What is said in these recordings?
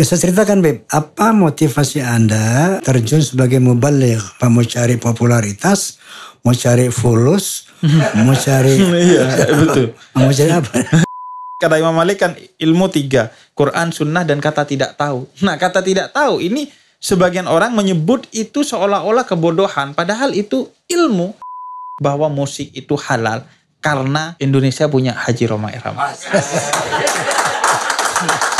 Bisa ceritakan Beb, apa motivasi Anda terjun sebagai mubalik? Mau cari popularitas, mau cari fulus, mau cari... iya, iya eh, betul. Mau cari apa? Kata Imam Malik kan ilmu tiga, Quran, Sunnah, dan kata tidak tahu. Nah kata tidak tahu ini sebagian orang menyebut itu seolah-olah kebodohan, padahal itu ilmu bahwa musik itu halal karena Indonesia punya Haji Roma Irama.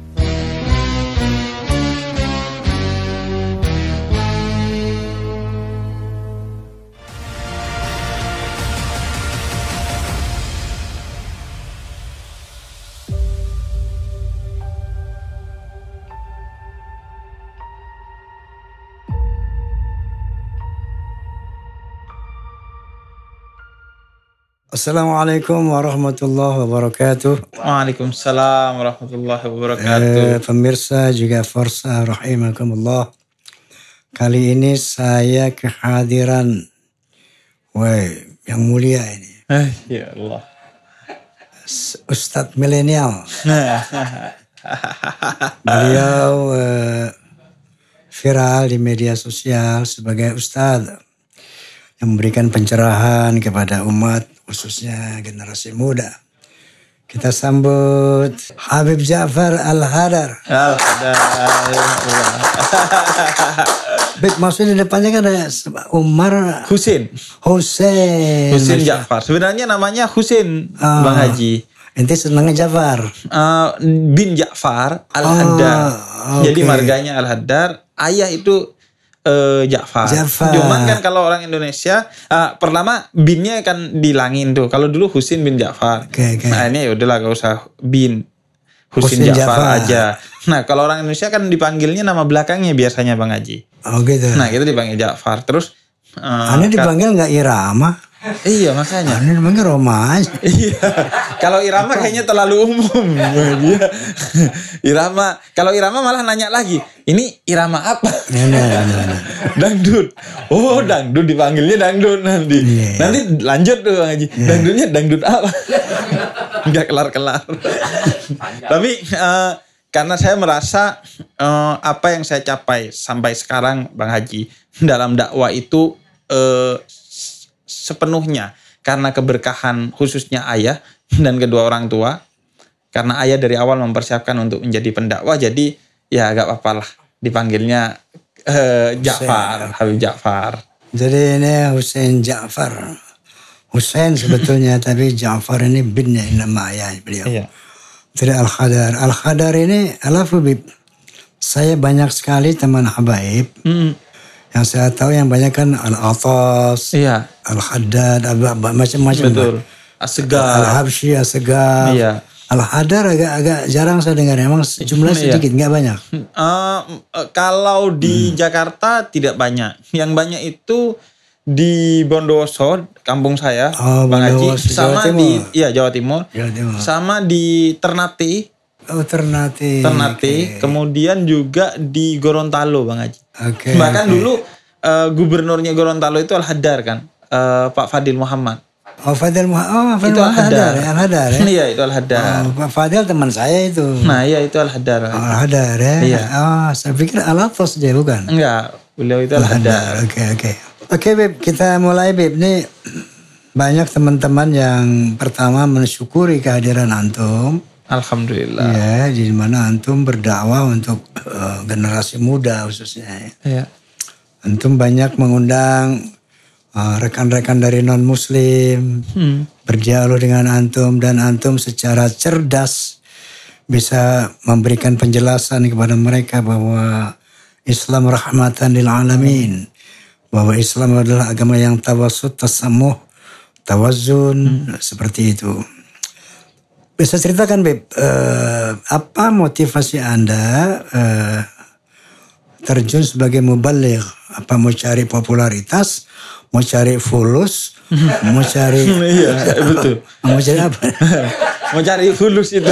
Assalamualaikum warahmatullahi wabarakatuh. Waalaikumsalam warahmatullahi wabarakatuh. Eh, pemirsa juga Forsa rahimakumullah. Kali ini saya kehadiran Woi, yang mulia ini. Eh, ya Allah. Ustadz milenial. Beliau eh, viral di media sosial sebagai ustadz yang memberikan pencerahan kepada umat khususnya generasi muda. Kita sambut Habib Ja'far Al-Hadar. Al-Hadar. maksudnya depannya kan ada Umar Husin. Husin. Husin Ja'far. Sebenarnya namanya Husin, oh. Bang Haji. Ente senangnya Ja'far. Uh, bin Ja'far al Hadar Oh, ah, okay. Jadi marganya al Hadar Ayah itu uh, Jafar. Jafar. Cuman kan kalau orang Indonesia uh, pertama binnya kan dilangin tuh. Kalau dulu Husin bin Jafar. Okay, okay. Nah ini ya udahlah gak usah bin. Husin, Jafar, aja. Nah kalau orang Indonesia kan dipanggilnya nama belakangnya biasanya Bang Haji. Oh gitu. Nah kita gitu dipanggil Jafar. Terus. Uh, Anda dipanggil kan nggak Irama? Iya makanya. Ini namanya romans. iya. Kalau Irama kayaknya terlalu umum. dia. Irama. Kalau Irama malah nanya lagi. Ini Irama apa? dangdut. Oh iya. dangdut dipanggilnya dangdut nanti. Iya. Nanti lanjut tuh Bang Haji. Iya. Dangdutnya dangdut apa? Enggak kelar-kelar. Tapi eh, karena saya merasa eh, apa yang saya capai sampai sekarang Bang Haji dalam dakwah itu eh, sepenuhnya karena keberkahan khususnya ayah dan kedua orang tua. Karena ayah dari awal mempersiapkan untuk menjadi pendakwah, jadi ya agak apa apalah dipanggilnya uh, Ja'far, Habib Ja'far. Jadi ini Hussein Ja'far. Hussein sebetulnya tapi Ja'far ini binnya nama ayah beliau. Iya. Jadi Al-Khadar. Al-Khadar ini Alafubib. Saya banyak sekali teman habaib. Mm yang saya tahu yang banyak kan Al-Atas, iya. Al-Haddad, macam-macam. Betul. Asegar. al habshi Asegar. Iya. Al-Hadar agak-agak jarang saya dengar. Emang jumlah iya. sedikit, nggak iya. banyak? Uh, kalau di hmm. Jakarta tidak banyak. Yang banyak itu di Bondowoso, kampung saya, oh, Bang Haji, sama Timur. di ya Jawa Timur, Jawa Timur, sama di Ternate, Oh Ternate. Ternate. Okay. Kemudian juga di Gorontalo Bang Haji. Okay, Bahkan okay. dulu uh, gubernurnya Gorontalo itu Al Hadar kan, uh, Pak Fadil Muhammad. Oh Fadil Muhammad, oh Fadil itu Al Hadar, Al Hadar ya. ya? Iya itu Al Hadar. Oh, Pak Fadil teman saya itu. Nah iya itu Al Hadar. Oh, Al Hadar ya. Iya. Oh saya pikir Al Atos dia bukan. Enggak, beliau itu Al Hadar. Oke oke. Okay. Oke okay, Beb, kita mulai Beb. Ini banyak teman-teman yang pertama mensyukuri kehadiran antum Alhamdulillah. Iya, di mana antum berdakwah untuk uh, generasi muda khususnya ya. Iya. Antum banyak mengundang eh, rekan-rekan uh, dari non muslim hmm. berdialog dengan antum dan antum secara cerdas bisa memberikan penjelasan kepada mereka bahwa Islam rahmatan lil alamin bahwa Islam adalah agama yang tawasud, tasamuh, tawazun hmm. seperti itu. Bisa ceritakan Beb, uh, apa motivasi Anda uh, terjun sebagai mubalik? Apa mau cari popularitas, mau cari fulus, mau cari iya, iya eh, betul. mau cari apa? mau cari fulus itu.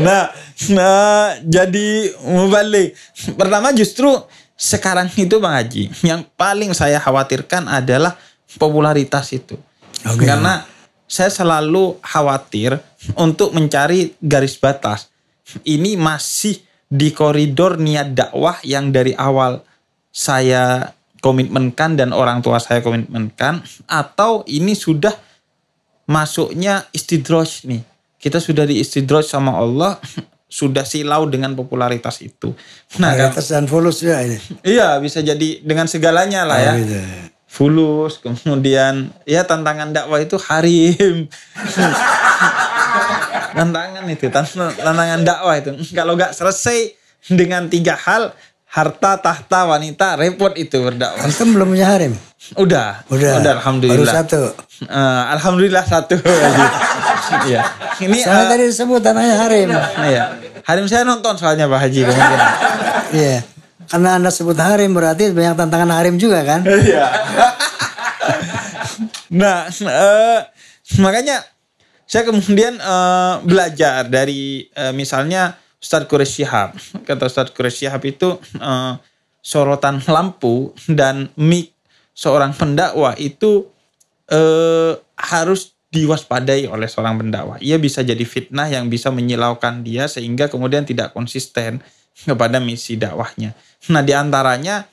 nah, nah, jadi mubalik. Pertama justru sekarang itu Bang Haji, yang paling saya khawatirkan adalah popularitas itu. Okay. Karena saya selalu khawatir untuk mencari garis batas. Ini masih di koridor niat dakwah yang dari awal saya komitmenkan dan orang tua saya komitmenkan atau ini sudah masuknya istidroj nih. Kita sudah di istidroj sama Allah, sudah silau dengan popularitas itu. Nah, popularitas dan follows ya ini. Iya, bisa jadi dengan segalanya lah ya. Oh, iya. Fulus, kemudian ya tantangan dakwah itu harim. tantangan itu, tantangan dakwah itu. Kalau nggak selesai dengan tiga hal, harta, tahta, wanita, repot itu berdakwah. kan belum punya harim? Udah. Udah. Udah alhamdulillah. Baru satu. Uh, alhamdulillah satu. Ya. Ini saya uh, tadi disebut namanya harim. Iya. Harim saya nonton soalnya Pak Haji Iya. Karena Anda sebut harim berarti banyak tantangan harim juga kan? Iya. nah, uh, makanya saya kemudian uh, belajar dari uh, misalnya Ustadz Quresh Shihab. Kata Ustadz Quresh Shihab itu uh, sorotan lampu dan mik seorang pendakwah itu eh, harus diwaspadai oleh seorang pendakwah. Ia bisa jadi fitnah yang bisa menyilaukan dia sehingga kemudian tidak konsisten kepada misi dakwahnya. Nah, di antaranya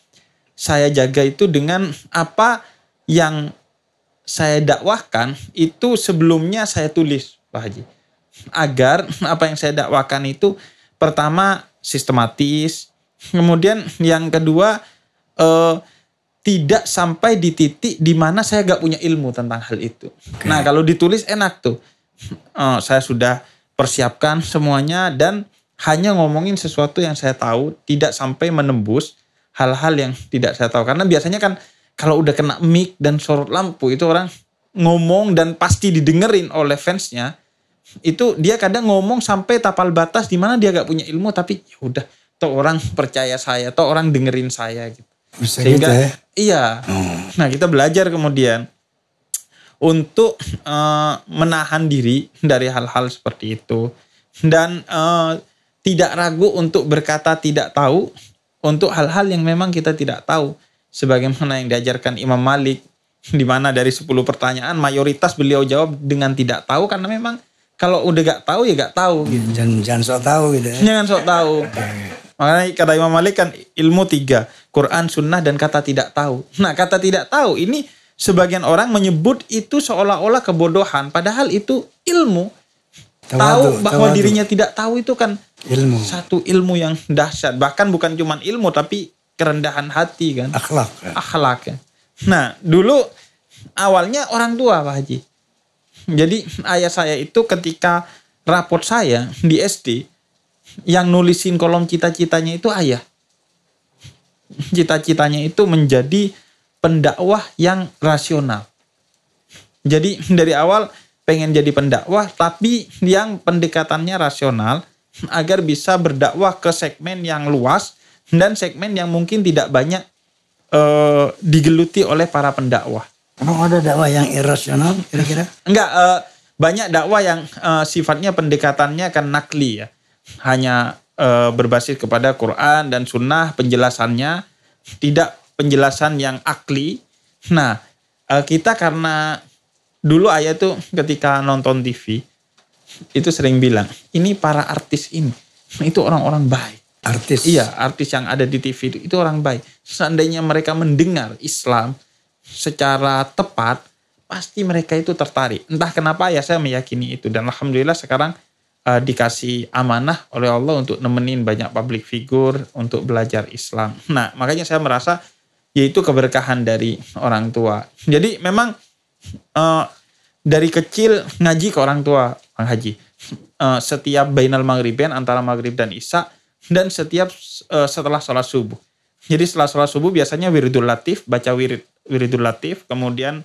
saya jaga itu dengan apa yang saya dakwahkan itu sebelumnya saya tulis, Pak Haji. Agar apa yang saya dakwakan itu pertama sistematis, kemudian yang kedua eh, tidak sampai di titik di mana saya gak punya ilmu tentang hal itu. Okay. Nah, kalau ditulis enak tuh. Oh, saya sudah persiapkan semuanya dan hanya ngomongin sesuatu yang saya tahu, tidak sampai menembus hal-hal yang tidak saya tahu. Karena biasanya kan kalau udah kena mic dan sorot lampu itu orang ngomong dan pasti didengerin oleh fansnya. Itu dia kadang ngomong sampai tapal batas di mana dia gak punya ilmu tapi ya udah toh orang percaya saya, toh orang dengerin saya gitu. Bisa gitu Sehingga gitu ya? iya. Hmm. Nah, kita belajar kemudian untuk uh, menahan diri dari hal-hal seperti itu dan uh, tidak ragu untuk berkata tidak tahu untuk hal-hal yang memang kita tidak tahu sebagaimana yang diajarkan Imam Malik di mana dari 10 pertanyaan mayoritas beliau jawab dengan tidak tahu karena memang kalau udah gak tahu ya gak tahu gitu. Iya, jangan jangan sok tahu gitu. Ya. Jangan sok tahu. Makanya kata Imam Malik kan ilmu tiga, Quran, Sunnah dan kata tidak tahu. Nah kata tidak tahu ini sebagian orang menyebut itu seolah-olah kebodohan, padahal itu ilmu. tahu bahwa dirinya tidak tahu itu kan ilmu satu ilmu yang dahsyat bahkan bukan cuma ilmu tapi kerendahan hati kan akhlak ya. akhlak ya nah dulu awalnya orang tua pak haji jadi ayah saya itu ketika rapot saya di SD yang nulisin kolom cita-citanya itu ayah cita-citanya itu menjadi pendakwah yang rasional jadi dari awal pengen jadi pendakwah tapi yang pendekatannya rasional agar bisa berdakwah ke segmen yang luas dan segmen yang mungkin tidak banyak uh, digeluti oleh para pendakwah. Emang ada dakwah yang irasional kira-kira? Enggak, uh, banyak dakwah yang uh, sifatnya pendekatannya kan nakli ya. Hanya uh, berbasis kepada Quran dan sunnah penjelasannya, tidak penjelasan yang akli. Nah, uh, kita karena dulu ayah tuh ketika nonton TV, itu sering bilang, ini para artis ini, itu orang-orang baik. Artis? Iya, artis yang ada di TV itu, itu orang baik. Seandainya mereka mendengar Islam secara tepat, pasti mereka itu tertarik. Entah kenapa ya saya meyakini itu. Dan Alhamdulillah sekarang uh, dikasih amanah oleh Allah untuk nemenin banyak publik figur untuk belajar Islam. Nah, makanya saya merasa yaitu keberkahan dari orang tua. Jadi memang uh, dari kecil ngaji ke orang tua orang Haji. Eh, setiap bainal maghriban antara maghrib dan isya dan setiap eh, setelah sholat subuh. Jadi setelah sholat subuh biasanya wiridul latif, baca wirid wiridul latif, kemudian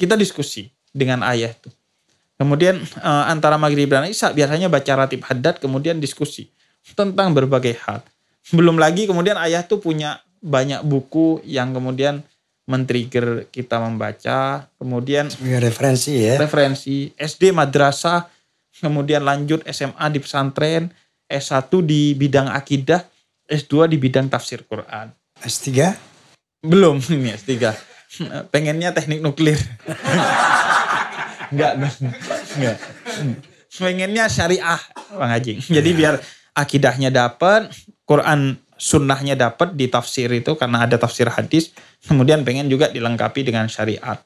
kita diskusi dengan ayah tuh. Kemudian eh, antara maghrib dan isya biasanya baca ratib haddad, kemudian diskusi tentang berbagai hal. Belum lagi kemudian ayah tuh punya banyak buku yang kemudian men-trigger kita membaca, kemudian ya, referensi ya. Referensi SD madrasah, kemudian lanjut SMA di pesantren, S1 di bidang akidah, S2 di bidang tafsir Quran. S3? Belum ini S3. Pengennya teknik nuklir. enggak, enggak. Pengennya syariah, Bang Haji. Jadi biar akidahnya dapat, Quran sunnahnya dapat di tafsir itu karena ada tafsir hadis, kemudian pengen juga dilengkapi dengan syariat.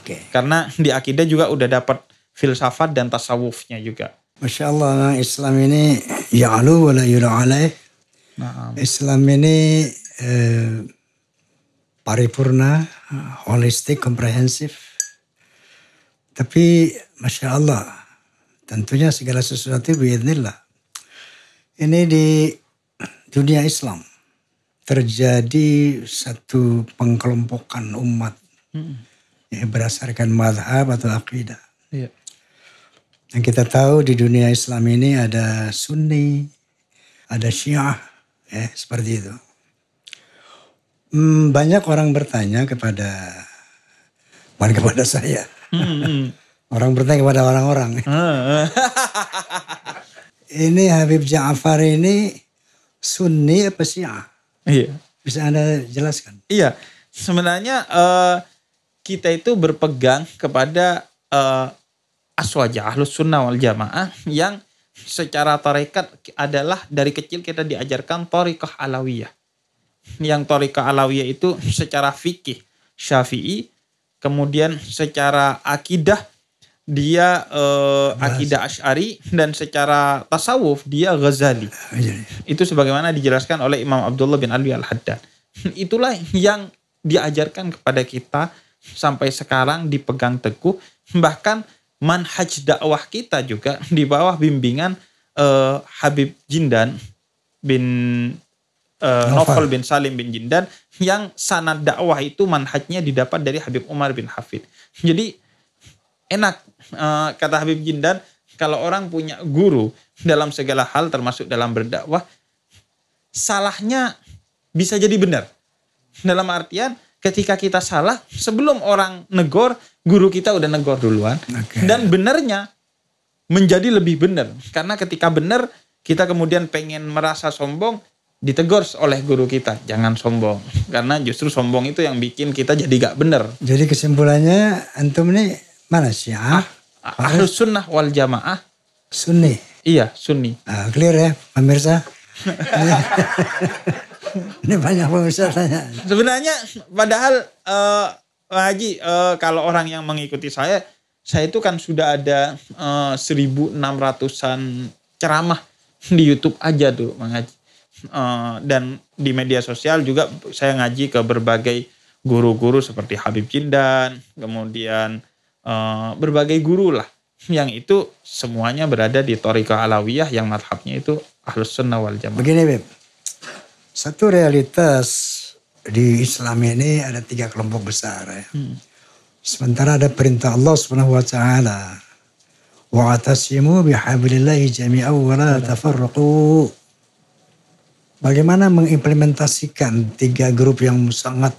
Okay. Karena di akidah juga udah dapat filsafat dan tasawufnya juga. Masya Allah, Islam ini ya Allah la alaih. Islam ini eh, paripurna, holistik, komprehensif. Tapi Masya Allah, tentunya segala sesuatu biadilah Ini di dunia Islam terjadi satu pengkelompokan umat hmm. ya, berdasarkan madhab atau akidah. Yeah. Yang kita tahu di dunia Islam ini ada Sunni, ada Syiah, ya seperti itu. Hmm, banyak orang bertanya kepada bukan kepada saya. Hmm. orang bertanya kepada orang-orang. ini Habib Ja'far ini Sunni apa Syiah? Iya. Bisa Anda jelaskan? Iya. Sebenarnya uh, kita itu berpegang kepada uh, aswaja ahlus sunnah wal jamaah yang secara tarekat adalah dari kecil kita diajarkan tarekat alawiyah. Yang tarekat alawiyah itu secara fikih syafi'i, kemudian secara akidah dia uh, akidah Ash'ari dan secara tasawuf dia Ghazali. Ah, iya, iya. Itu sebagaimana dijelaskan oleh Imam Abdullah bin Alwi Al-Haddad. Itulah yang diajarkan kepada kita sampai sekarang dipegang teguh bahkan manhaj dakwah kita juga di bawah bimbingan uh, Habib Jindan bin uh, eh, Novel bin Salim bin Jindan yang sanad dakwah itu manhajnya didapat dari Habib Umar bin Hafid. Jadi enak eh, kata Habib Jindan kalau orang punya guru dalam segala hal termasuk dalam berdakwah salahnya bisa jadi benar. Dalam artian ketika kita salah sebelum orang negor guru kita udah negor duluan okay. dan benarnya menjadi lebih benar karena ketika benar kita kemudian pengen merasa sombong ditegur oleh guru kita jangan sombong karena justru sombong itu yang bikin kita jadi gak benar jadi kesimpulannya antum nih Mana Syiah? Ah, ah ahlu sunnah wal jamaah. Sunni. Iya, Sunni. Ah, clear ya, pemirsa. Ini banyak pemirsa tanya. Sebenarnya padahal uh, Haji uh, kalau orang yang mengikuti saya, saya itu kan sudah ada uh, eh, 1.600an ceramah di YouTube aja tuh, mengaji Haji. Uh, dan di media sosial juga saya ngaji ke berbagai guru-guru seperti Habib Jindan, kemudian Eh, berbagai guru lah yang itu semuanya berada di Toriko Alawiyah yang madhabnya itu Ahlus Sunnah wal Jamaah. Begini Beb, satu realitas di Islam ini ada tiga kelompok besar ya. Hmm. Sementara ada perintah Allah Subhanahu wa taala. atasimu bihablillahi jami'an wa la tafarruqu. Bagaimana mengimplementasikan tiga grup yang sangat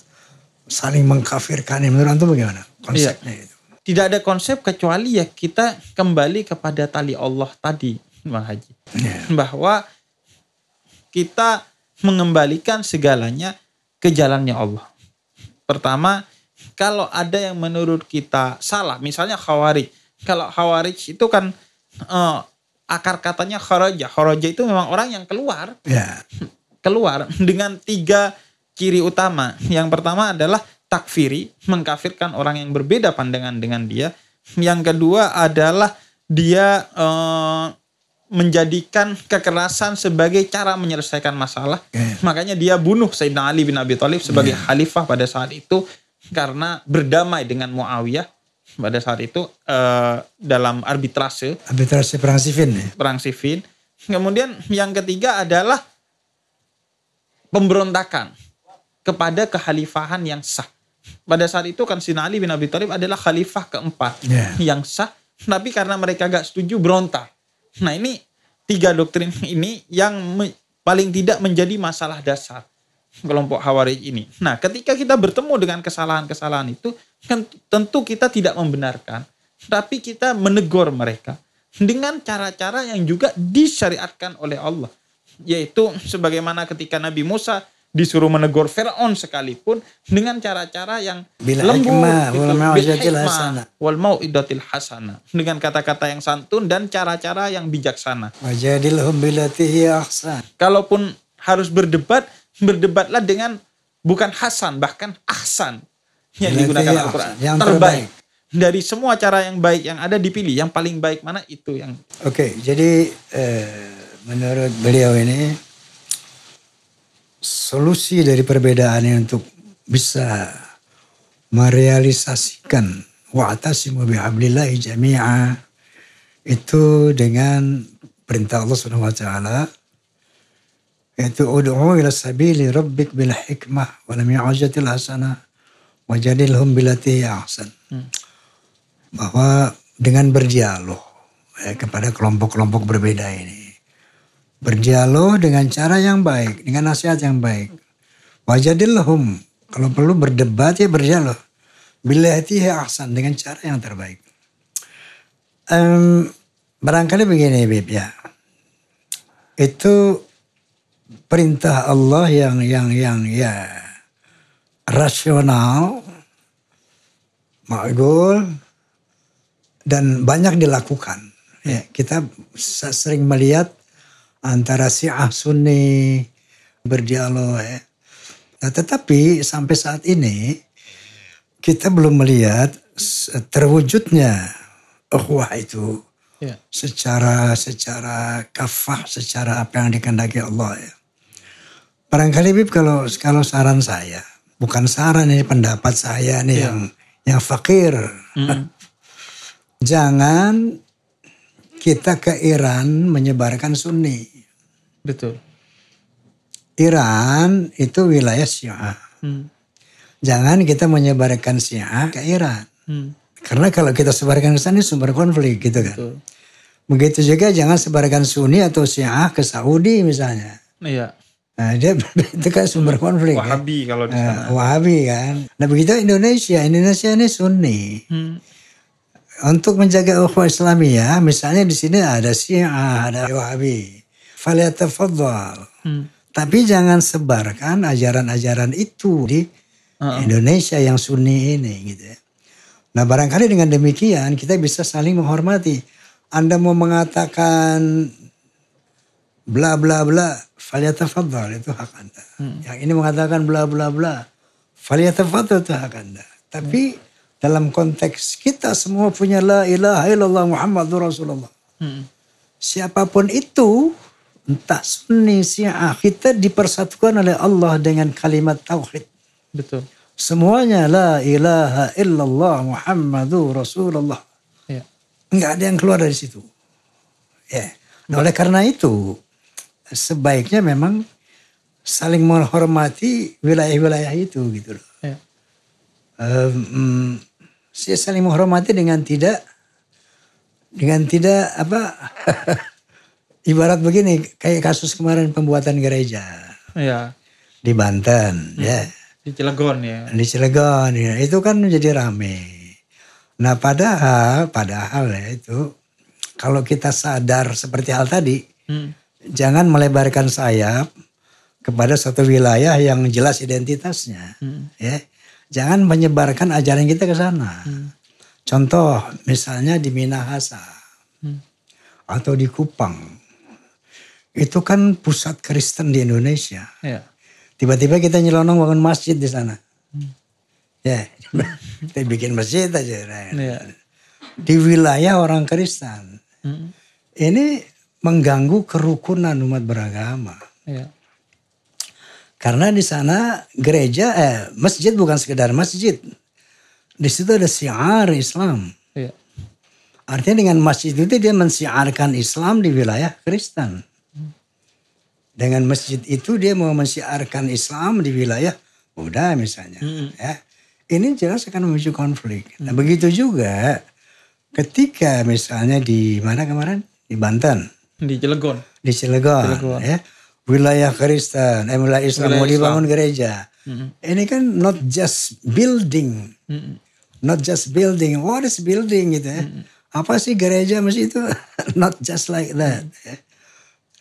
saling mengkafirkan ini menurut antum bagaimana iya. konsepnya itu? Tidak ada konsep kecuali ya kita kembali kepada tali Allah tadi, Bang Haji. Yeah. Bahwa kita mengembalikan segalanya ke jalannya Allah. Pertama, kalau ada yang menurut kita salah, misalnya khawarij. Kalau khawarij itu kan uh, akar katanya kharaja. Kharaja itu memang orang yang keluar. Yeah. Keluar dengan tiga ciri utama. Yang pertama adalah takfiri, mengkafirkan orang yang berbeda pandangan dengan dia. Yang kedua adalah dia e, menjadikan kekerasan sebagai cara menyelesaikan masalah. Yeah. Makanya dia bunuh Sayyidina Ali bin Abi Thalib sebagai yeah. khalifah pada saat itu karena berdamai dengan Muawiyah pada saat itu e, dalam arbitrase. Arbitrase perang sifin. Ya? Perang sifin. Kemudian yang ketiga adalah pemberontakan kepada kehalifahan yang sah pada saat itu kan Sina Ali bin Abi Thalib adalah khalifah keempat yeah. yang sah. Tapi karena mereka gak setuju berontak. Nah ini tiga doktrin ini yang me, paling tidak menjadi masalah dasar kelompok Hawarij ini. Nah ketika kita bertemu dengan kesalahan-kesalahan itu, kan tentu kita tidak membenarkan, tapi kita menegur mereka dengan cara-cara yang juga disyariatkan oleh Allah. Yaitu sebagaimana ketika Nabi Musa disuruh menegur Firaun sekalipun dengan cara-cara yang Bila lembut gitu. wal mau idatil hasana dengan kata-kata yang santun dan cara-cara yang bijaksana. Kalaupun harus berdebat, berdebatlah dengan bukan hasan bahkan ahsan yang digunakan Al-Qur'an. Terbaik. terbaik. Dari semua cara yang baik yang ada dipilih yang paling baik mana itu yang Oke, okay, jadi eh, menurut beliau ini solusi dari perbedaan ini untuk bisa merealisasikan atasimu bihablillahi jami'a itu dengan perintah Allah Subhanahu wa taala yaitu ud'u ila sabili rabbik bil hikmah wa lam ya'jatil hasana wa jadilhum billati ahsan. Bahwa dengan berdialog ya, kepada kelompok-kelompok berbeda ini Berdialog dengan cara yang baik, dengan nasihat yang baik. Wajadilhum. Kalau perlu berdebat ya berdialog. ya ahsan dengan cara yang terbaik. Um, barangkali begini Bib ya. Itu perintah Allah yang yang yang ya rasional, makgul dan banyak dilakukan. Ya, kita sering melihat antara Syiah Sunni berdialog ya. Nah, tetapi sampai saat ini kita belum melihat terwujudnya ukhuwah itu ya. secara secara kafah secara apa yang dikehendaki Allah ya. Barangkali Bib kalau kalau saran saya bukan saran ini pendapat saya nih ya. yang yang fakir. Hmm. Jangan kita ke Iran menyebarkan Sunni. Betul. Iran itu wilayah Syiah. Hmm. Jangan kita menyebarkan Syiah ke Iran. Hmm. Karena kalau kita sebarkan ke sana sumber konflik gitu kan. Betul. Begitu juga jangan sebarkan Sunni atau Syiah ke Saudi misalnya. Iya. Nah, dia itu kan sumber konflik. Kan? Wahabi ya. kalau di nah, sana. Uh, Wahabi kan. Nah begitu Indonesia, Indonesia ini Sunni. Hmm. Untuk menjaga ukhuwah Islamiyah, misalnya di sini ada Syiah, ada Wahabi falyatafaddal. Hmm. Tapi jangan sebarkan ajaran-ajaran itu di uh-uh. Indonesia yang sunni ini gitu ya. Nah barangkali dengan demikian kita bisa saling menghormati. Anda mau mengatakan bla bla bla falyatafaddal itu hak Anda. Hmm. Yang ini mengatakan bla bla bla falyatafaddal itu hak Anda. Tapi hmm. dalam konteks kita semua punya la ilaha illallah Muhammadur Rasulullah. Hmm. Siapapun itu entah sunni syiah kita dipersatukan oleh Allah dengan kalimat tauhid betul semuanya la ilaha illallah Muhammadu Rasulullah ya. Enggak ada yang keluar dari situ ya nah, oleh karena itu sebaiknya memang saling menghormati wilayah-wilayah itu gitu loh ya. um, mm, saya saling menghormati dengan tidak dengan tidak apa ibarat begini kayak kasus kemarin pembuatan gereja. Iya. Di Banten, hmm. ya. Di Cilegon ya. Di Cilegon, ya. itu kan menjadi rame. Nah padahal, padahal ya itu kalau kita sadar seperti hal tadi, hmm. jangan melebarkan sayap kepada satu wilayah yang jelas identitasnya, hmm. ya. Jangan menyebarkan ajaran kita ke sana. Hmm. Contoh misalnya di Minahasa hmm. atau di Kupang itu kan pusat Kristen di Indonesia. tiba Tiba-tiba kita nyelonong bangun masjid di sana. Hmm. Ya, kita bikin masjid aja. Right? Ya. Di wilayah orang Kristen. Hmm. Ini mengganggu kerukunan umat beragama. Yeah. Karena di sana gereja, eh, masjid bukan sekedar masjid. Di situ ada siar Islam. Yeah. Artinya dengan masjid itu dia mensiarkan Islam di wilayah Kristen. Dengan masjid itu dia mau mensiarkan Islam di wilayah Buddha misalnya. Hmm. Ya. Ini jelas akan memicu konflik. Hmm. Nah begitu juga ketika misalnya di mana kemarin? Di Banten. Di Cilegon. Di Cilegon. Cilegon. Ya. Wilayah Kristen, eh, wilayah Islam wilayah mau dibangun Islam. gereja. Hmm. Ini kan not just building. Hmm. Not just building. What is building gitu ya. Hmm. Apa sih gereja masih itu? not just like that. Hmm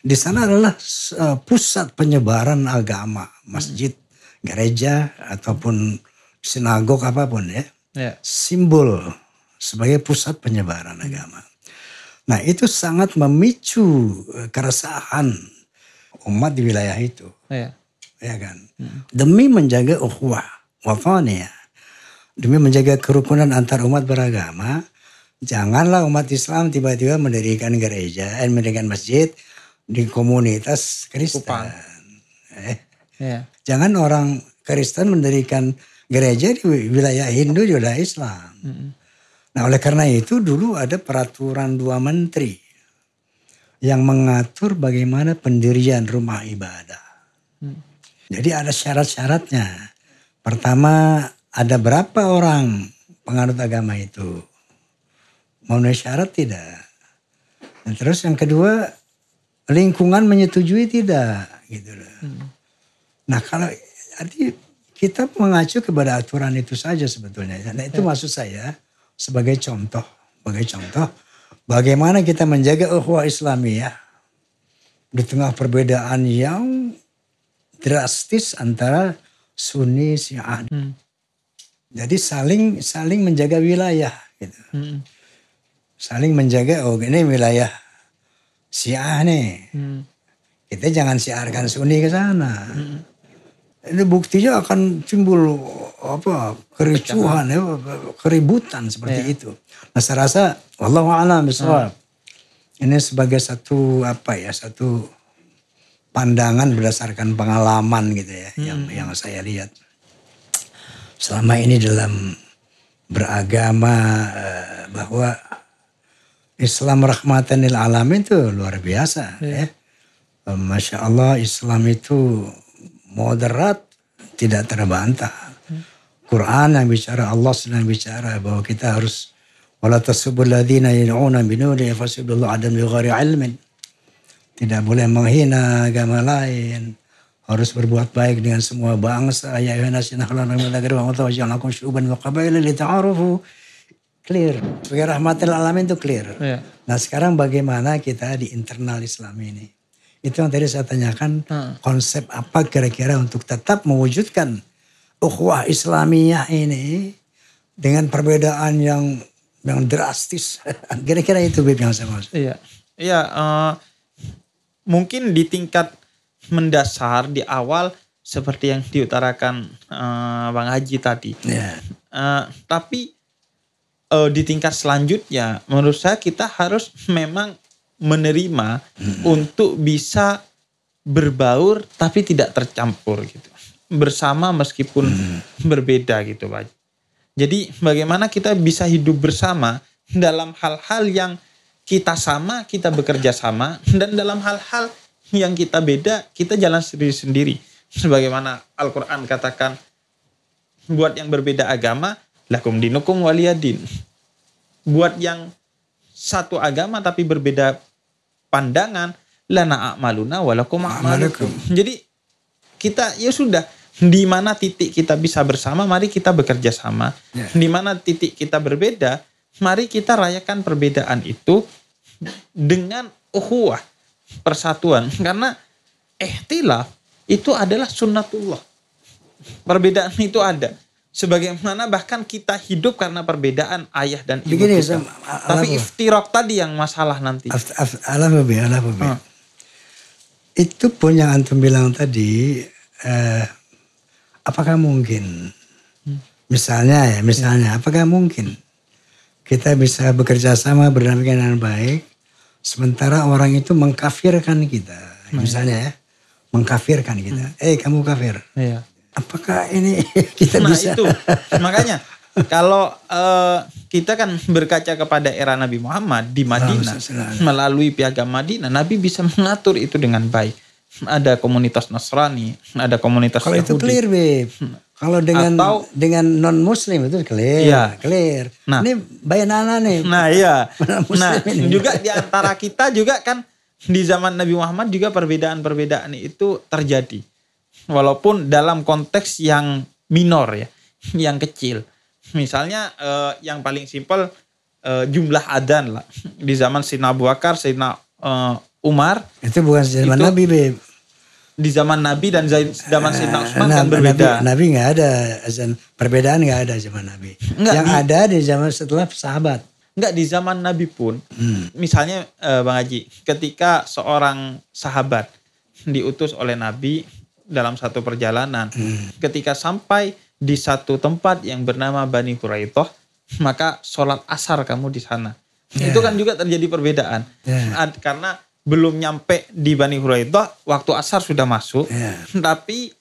di sana adalah eh, pusat penyebaran agama, masjid, gereja ataupun sinagog apapun ya. ya. Simbol sebagai pusat penyebaran agama. Nah, itu sangat memicu eh, keresahan umat di wilayah itu. Yeah. Ya kan? Demi menjaga ukhuwah wafania Demi menjaga kerukunan antar umat beragama, janganlah umat Islam tiba-tiba mendirikan gereja, eh, mendirikan masjid di komunitas Kristen. Eh. Yeah. Jangan orang Kristen mendirikan gereja di wilayah Hindu di Islam. Mm -hmm. Nah oleh karena itu dulu ada peraturan dua menteri yang mengatur bagaimana pendirian rumah ibadah. Mm. Jadi ada syarat-syaratnya. Pertama ada berapa orang penganut agama itu? Memenuhi syarat tidak? Dan nah, terus yang kedua lingkungan menyetujui tidak gitu loh. Hmm. Nah kalau arti kita mengacu kepada aturan itu saja sebetulnya. Nah itu ya. maksud saya sebagai contoh, sebagai contoh bagaimana kita menjaga ukhuwah Islamiyah di tengah perbedaan yang drastis antara Sunni Syiah. Hmm. Jadi saling saling menjaga wilayah gitu. Hmm. Saling menjaga oh ini wilayah Syiah nih. Hmm. Kita jangan siarkan Sunni ke sana. Hmm. Itu buktinya akan timbul apa kericuhan ya, keributan seperti yeah. itu. Nah, saya rasa wallahu a'lam hmm. Ini sebagai satu apa ya, satu pandangan berdasarkan pengalaman gitu ya hmm. yang yang saya lihat. Selama ini dalam beragama eh, bahwa Islam rahmatanil alamin itu luar biasa yeah. ya. Eh. Masya Allah Islam itu moderat tidak terbantah. Hmm. Quran yang bicara Allah sedang bicara bahwa kita harus wala tasubul ladzina yad'una bi nuri fasubullah adam bi ghairi ilmin. Tidak boleh menghina agama lain. Harus berbuat baik dengan semua bangsa. Ya ayyuhan nasu nahlanu khalaqnakum min dzakarin wa unthā 'alaikum syu'ban wa qabaila lita'arafu clear. Sebagai rahmatil alamin itu clear. Yeah. Nah sekarang bagaimana kita di internal Islam ini? Itu yang tadi saya tanyakan hmm. konsep apa kira-kira untuk tetap mewujudkan ukhwah Islamiyah ini dengan perbedaan yang yang drastis. Kira-kira itu Bib yang saya maksud. Iya. Iya, uh, mungkin di tingkat mendasar di awal seperti yang diutarakan uh, Bang Haji tadi. Yeah. Iya. Uh, tapi uh, di tingkat selanjutnya menurut saya kita harus memang menerima hmm. untuk bisa berbaur tapi tidak tercampur gitu bersama meskipun hmm. berbeda gitu pak jadi bagaimana kita bisa hidup bersama dalam hal-hal yang kita sama kita bekerja sama dan dalam hal-hal yang kita beda kita jalan sendiri-sendiri sebagaimana Al-Qur'an katakan buat yang berbeda agama Lakum dinukum waliyadin. Buat yang satu agama tapi berbeda pandangan, lana a'maluna walakum a'malukum. Jadi kita ya sudah di mana titik kita bisa bersama, mari kita bekerja sama. Yeah. Di mana titik kita berbeda, mari kita rayakan perbedaan itu dengan wah persatuan. Karena ikhtilaf itu adalah sunnatullah. Perbedaan itu ada sebagaimana bahkan kita hidup karena perbedaan ayah dan ibu Begini, kita. Sam, Tapi iftirok tadi yang masalah nanti. Hmm. Itu pun yang antum bilang tadi, eh, apakah mungkin? Hmm. Misalnya ya, misalnya, apakah mungkin kita bisa bekerja sama berdampingan dengan baik, sementara orang itu mengkafirkan kita, nah, ya. misalnya ya, mengkafirkan kita. Hmm. Eh, kamu kafir. Iya apakah ini kita nah, bisa? itu makanya kalau uh, kita kan berkaca kepada era Nabi Muhammad di Madinah ah, melalui piagam Madinah Nabi bisa mengatur itu dengan baik ada komunitas Nasrani ada komunitas kalau Yahudi. itu clear babe kalau dengan Atau, dengan non Muslim itu clear, iya. clear. Nah, ini bayanana nih. Nah iya. nah ini. juga di antara kita juga kan di zaman Nabi Muhammad juga perbedaan-perbedaan itu terjadi walaupun dalam konteks yang minor ya, yang kecil. Misalnya eh, yang paling simpel eh, jumlah adan lah di zaman Sina Abu Bakar, Sina eh, Umar. Itu bukan zaman itu, Nabi, Beb. Di zaman Nabi dan zaman eh, Sina Utsman kan berbeda. Nabi nggak ada azan, perbedaan nggak ada zaman Nabi. Enggak, yang di, ada di zaman setelah sahabat. Enggak di zaman Nabi pun. Hmm. Misalnya eh, Bang Haji, ketika seorang sahabat diutus oleh Nabi dalam satu perjalanan. Hmm. Ketika sampai di satu tempat yang bernama Bani Quraitoh, maka sholat asar kamu di sana. Yeah. Itu kan juga terjadi perbedaan. Yeah. Karena belum nyampe di Bani Quraitoh, waktu asar sudah masuk, yeah. tapi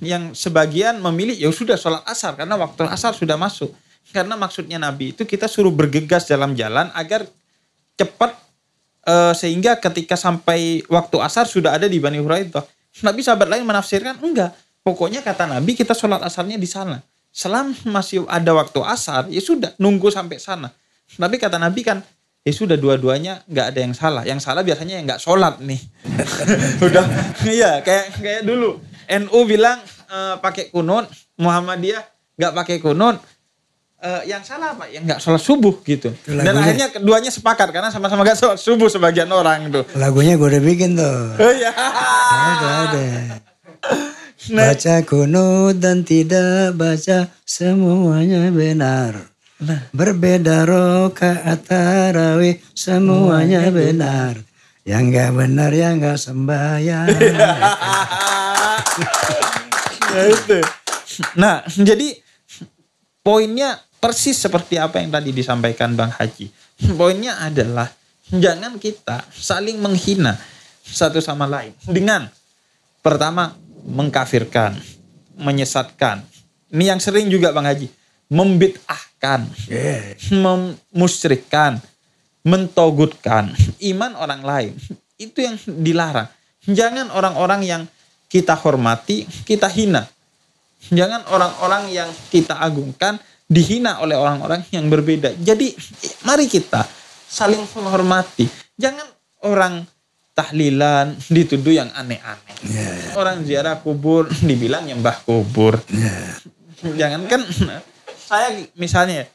yang sebagian memilih ya sudah sholat asar karena waktu asar sudah masuk. Karena maksudnya Nabi itu kita suruh bergegas dalam jalan agar cepat eh, sehingga ketika sampai waktu asar sudah ada di Bani Huraidah. Nabi sahabat lain menafsirkan enggak. Pokoknya kata Nabi kita sholat asarnya di sana. Selama masih ada waktu asar, ya sudah nunggu sampai sana. Nabi kata Nabi kan, ya sudah dua-duanya nggak ada yang salah. Yang salah biasanya yang nggak sholat nih. udah, iya kayak kayak dulu. NU bilang eh, pakai kunun, Muhammadiyah nggak pakai kunun uh, yang salah pak Yang nggak sholat subuh gitu. Lagunya. Dan akhirnya keduanya sepakat karena sama-sama nggak sholat subuh sebagian orang tuh. Lagunya gue udah bikin tuh. oh, Iya. ada ada. Nah. Baca kuno dan tidak baca semuanya benar. Nah. Berbeda roka atarawi semuanya nah. benar. Yang nggak benar yang nggak sembahyang. nah itu. Nah jadi poinnya persis seperti apa yang tadi disampaikan Bang Haji. Poinnya adalah jangan kita saling menghina satu sama lain dengan pertama mengkafirkan, menyesatkan. Ini yang sering juga Bang Haji membid'ahkan, yeah. memusyrikkan, mentogutkan iman orang lain. Itu yang dilarang. Jangan orang-orang yang kita hormati, kita hina. Jangan orang-orang yang kita agungkan, dihina oleh orang-orang yang berbeda. Jadi mari kita saling menghormati. Jangan orang tahlilan dituduh yang aneh-aneh. Yeah. Orang ziarah kubur dibilang nyembah kubur. Yeah. Jangan kan saya misalnya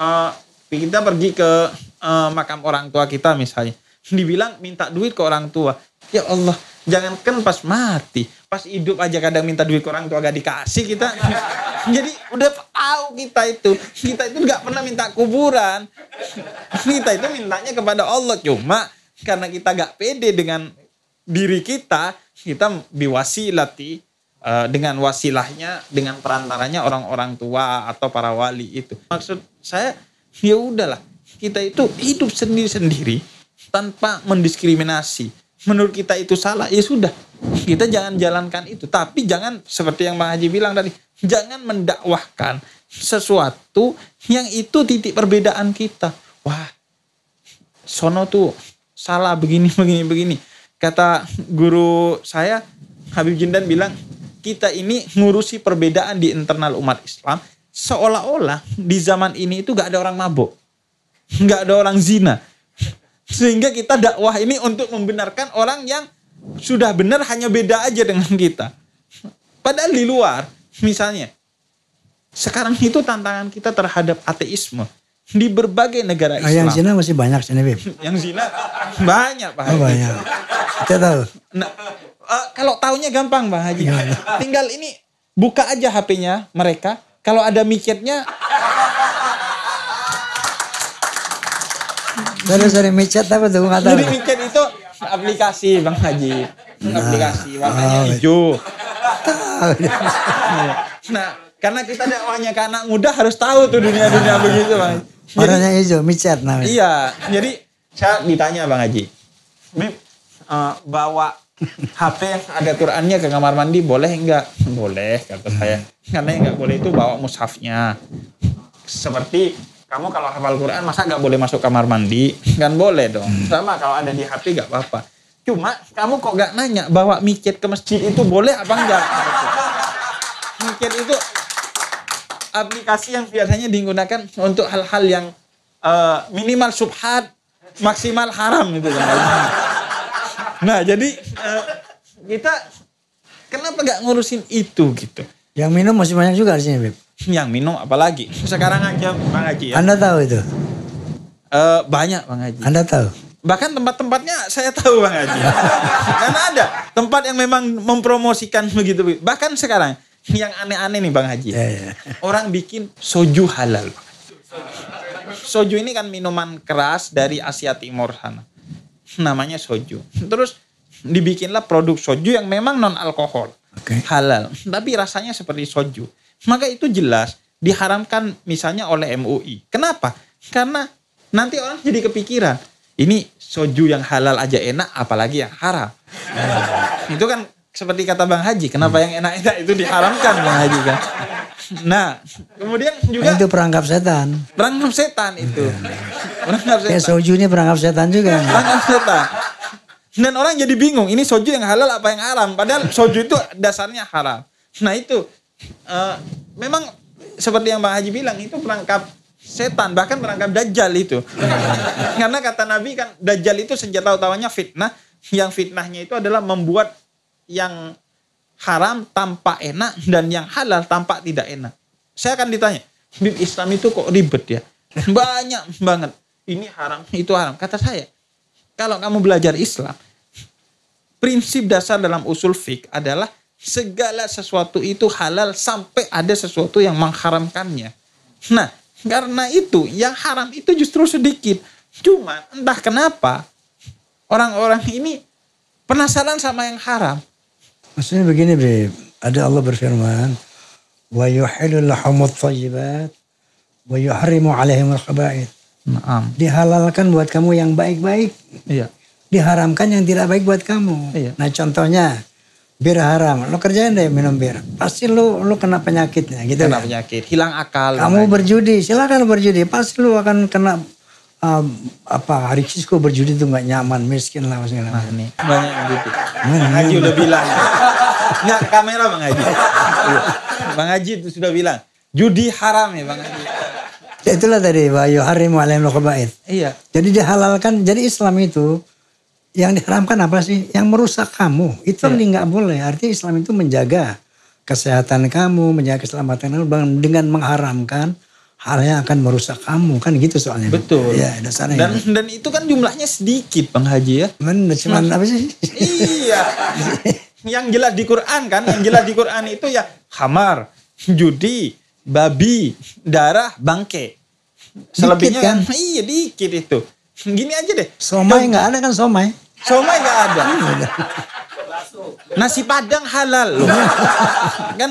uh, kita pergi ke uh, makam orang tua kita misalnya dibilang minta duit ke orang tua. Ya Allah, jangankan pas mati, pas hidup aja kadang minta duit orang tuh agak dikasih kita jadi udah tahu kita itu kita itu nggak pernah minta kuburan kita itu mintanya kepada Allah cuma karena kita gak pede dengan diri kita kita biwasilati uh, dengan wasilahnya dengan perantaranya orang-orang tua atau para wali itu maksud saya ya udahlah kita itu hidup sendiri-sendiri tanpa mendiskriminasi menurut kita itu salah ya sudah kita jangan jalankan itu, tapi jangan seperti yang Bang Haji bilang tadi, jangan mendakwahkan sesuatu yang itu titik perbedaan kita. Wah, sono tuh salah begini begini begini. Kata guru saya Habib Jindan bilang kita ini ngurusi perbedaan di internal umat Islam seolah-olah di zaman ini itu gak ada orang mabuk, gak ada orang zina, sehingga kita dakwah ini untuk membenarkan orang yang sudah benar hanya beda aja dengan kita. Padahal di luar, misalnya, sekarang itu tantangan kita terhadap ateisme di berbagai negara ah, Islam. Yang zina masih banyak sini, Bib. Yang zina banyak, Pak. Oh, banyak. Kita tahu. Nah, uh, kalau tahunya gampang, Pak Haji. Gimana? Tinggal ini buka aja HP-nya mereka. Kalau ada micetnya Dari dari micet apa tuh? Dari micet itu aplikasi Bang Haji. Nah, aplikasi warnanya oh, hijau. Nah, nah, karena kita dakwahnya ke anak muda harus tahu tuh dunia-dunia begitu Bang. warnanya hijau, micet namanya. Iya, jadi saya ditanya Bang Haji. Bib, uh, eh, bawa HP yang ada Qurannya ke kamar mandi boleh enggak? Boleh kata saya. Karena yang enggak boleh itu bawa mushafnya. Seperti kamu kalau hafal Quran masa nggak boleh masuk kamar mandi kan boleh dong hmm. sama kalau ada di HP nggak apa-apa cuma kamu kok nggak nanya bawa mikir ke masjid itu boleh apa enggak mikir itu aplikasi yang biasanya digunakan untuk hal-hal yang uh, minimal subhat maksimal haram gitu kan nah jadi uh, kita kenapa nggak ngurusin itu gitu yang minum masih banyak juga harusnya Beb yang minum apalagi sekarang aja Bang Haji ya. Anda tahu itu? Uh, banyak Bang Haji. Anda tahu? Bahkan tempat-tempatnya saya tahu Bang Haji. Karena ada tempat yang memang mempromosikan begitu. Bahkan sekarang yang aneh-aneh nih Bang Haji. Ya, ya. Orang bikin soju halal. Soju ini kan minuman keras dari Asia Timur sana. Namanya soju. Terus dibikinlah produk soju yang memang non alkohol. Okay. Halal. Tapi rasanya seperti soju maka itu jelas diharamkan misalnya oleh MUI. Kenapa? Karena nanti orang jadi kepikiran, ini soju yang halal aja enak, apalagi yang haram. Nah, itu kan seperti kata Bang Haji, kenapa hmm. yang enak-enak itu diharamkan Bang Haji kan? Nah, kemudian juga itu perangkap setan. Perangkap setan itu. Iya. perangkap ya, setan. Ya soju ini perangkap setan juga. Perangkap setan. Dan orang jadi bingung, ini soju yang halal apa yang haram? Padahal soju itu dasarnya haram. Nah itu uh, memang seperti yang Bang Haji bilang itu perangkap setan bahkan perangkap dajjal itu karena kata Nabi kan dajjal itu senjata utamanya fitnah yang fitnahnya itu adalah membuat yang haram tampak enak dan yang halal tampak tidak enak saya akan ditanya bib Islam itu kok ribet ya banyak banget ini haram itu haram kata saya kalau kamu belajar Islam prinsip dasar dalam usul fik adalah segala sesuatu itu halal sampai ada sesuatu yang mengharamkannya. Nah, karena itu yang haram itu justru sedikit. Cuma entah kenapa orang-orang ini penasaran sama yang haram. Maksudnya begini, Bib. Ada Allah berfirman, "Wa yuhillu lahumut thayyibat wa yuharrimu 'alaihimul khaba'ith." Naam. Dihalalkan buat kamu yang baik-baik. Iya. Diharamkan yang tidak baik buat kamu. Iya. Nah, contohnya bir haram, lo kerjain deh minum bir, pasti lo lo kena penyakitnya gitu. Kena kan? penyakit, hilang akal. Kamu berjudi, silakan berjudi, pasti lo akan kena um, apa hari berjudi itu nggak nyaman, miskin lah maksudnya. Gitu. Nah, ini. banyak gitu. Bang Haji udah bilang, nggak kamera Bang Haji. Bang Haji itu sudah bilang, judi haram ya Bang Haji. Ya, itulah tadi wa yuharrimu alaihim Iya. Jadi dihalalkan. Jadi Islam itu yang diharamkan apa sih? Yang merusak kamu. Itu yeah. nggak boleh. Artinya Islam itu menjaga kesehatan kamu, menjaga keselamatan kamu dengan mengharamkan hal yang akan merusak kamu kan gitu soalnya betul ya dasarnya dan ya. dan itu kan jumlahnya sedikit bang Haji ya benar cuman apa sih iya yang jelas di Quran kan yang jelas di Quran itu ya hamar judi babi darah bangke selebihnya dikit, kan? iya dikit itu Gini aja deh. Somai nggak ada kan somai? Somai nggak ada. Iya, iya. Nasi padang halal loh. kan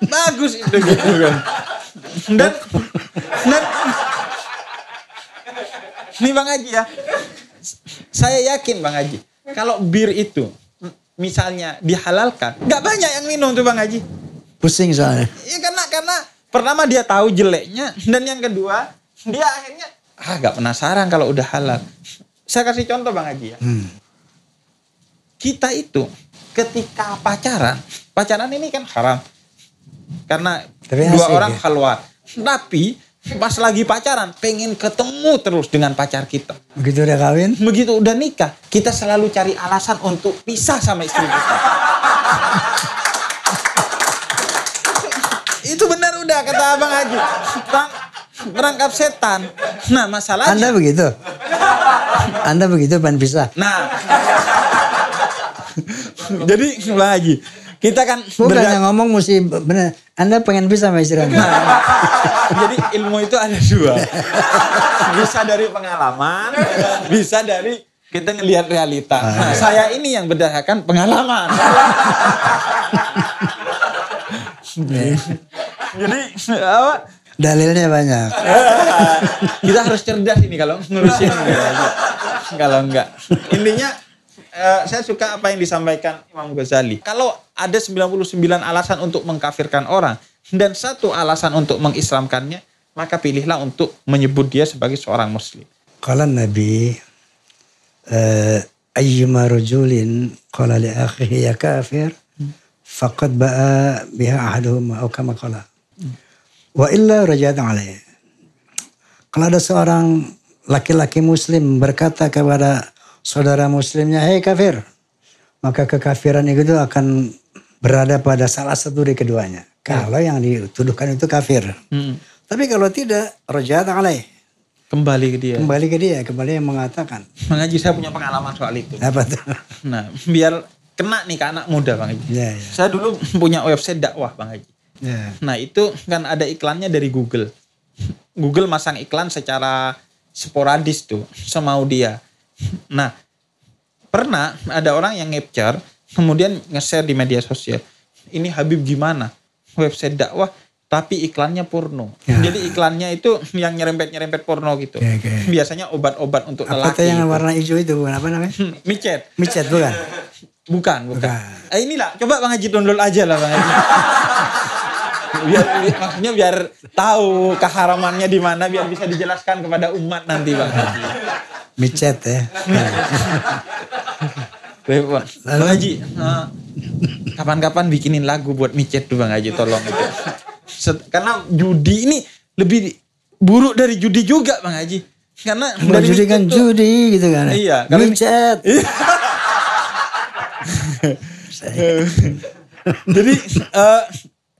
bagus itu gitu kan. Iya. Dan, dan nih Bang Haji ya. Saya yakin Bang Haji, kalau bir itu misalnya dihalalkan, nggak banyak yang minum tuh Bang Haji. Pusing soalnya. Iya karena karena pertama dia tahu jeleknya dan yang kedua dia akhirnya ah gak penasaran kalau udah halal. Saya kasih contoh Bang Haji ya. Hmm. Kita itu ketika pacaran, pacaran ini kan haram. Karena Terlihat dua orang ya? keluar. Tapi pas lagi pacaran pengen ketemu terus dengan pacar kita. Begitu udah kawin? Begitu udah nikah, kita selalu cari alasan untuk pisah sama istri kita. itu benar udah kata bang Haji. Bang, Merangkap setan. Nah masalahnya. Anda begitu? Anda begitu pan bisa. Nah. Jadi lagi. Kita kan bukan yang ngomong mesti benar. Anda pengen bisa sama istri nah. jadi ilmu itu ada dua. Bisa dari pengalaman, bisa dari kita ngelihat realita. Ah, nah, iya. saya ini yang berdasarkan pengalaman. jadi apa? Dalilnya banyak. kita harus cerdas ini kalau ngurusin. kalau enggak. Intinya uh, saya suka apa yang disampaikan Imam Ghazali. Kalau ada 99 alasan untuk mengkafirkan orang dan satu alasan untuk mengislamkannya, maka pilihlah untuk menyebut dia sebagai seorang muslim. Kalau Nabi uh, ayyuma rajulin qala li akhihi ya kafir faqad ba'a biha ahaduhuma au kama qala. Wa illa rajad alaih. Kalau ada seorang laki-laki muslim berkata kepada saudara muslimnya, hei kafir, maka kekafiran itu akan berada pada salah satu dari keduanya. Ya. Kalau yang dituduhkan itu kafir. Hmm. Tapi kalau tidak, rajad alaih. Kembali ke dia. Kembali ke dia, kembali yang mengatakan. mengaji saya punya pengalaman soal itu. Apa tuh? Nah, biar kena nih ke anak muda Bang Haji. Ya, ya. Saya dulu punya website dakwah Bang Haji. Yeah. Nah itu kan ada iklannya dari Google. Google masang iklan secara sporadis tuh semau dia. Nah pernah ada orang yang capture kemudian nge-share di media sosial. Ini Habib gimana? Website dakwah tapi iklannya porno. Ya. Jadi iklannya itu yang nyerempet-nyerempet porno gitu. Ya, okay. Biasanya obat-obat untuk apa lelaki. Apa yang itu. warna hijau itu? Apa namanya? Micet. Micet bukan? Bukan, bukan. bukan. Eh, inilah, coba Bang Haji download aja lah Bang Haji. biar, maksudnya biar tahu keharamannya di mana biar bisa dijelaskan kepada umat nanti bang micet ya lalu Haji eh, kapan-kapan bikinin lagu buat micet tuh bang Haji tolong itu karena judi ini lebih buruk dari judi juga bang Haji karena Bukan dari judi kan tuh, judi gitu kan iya micet iya. Eh, jadi uh,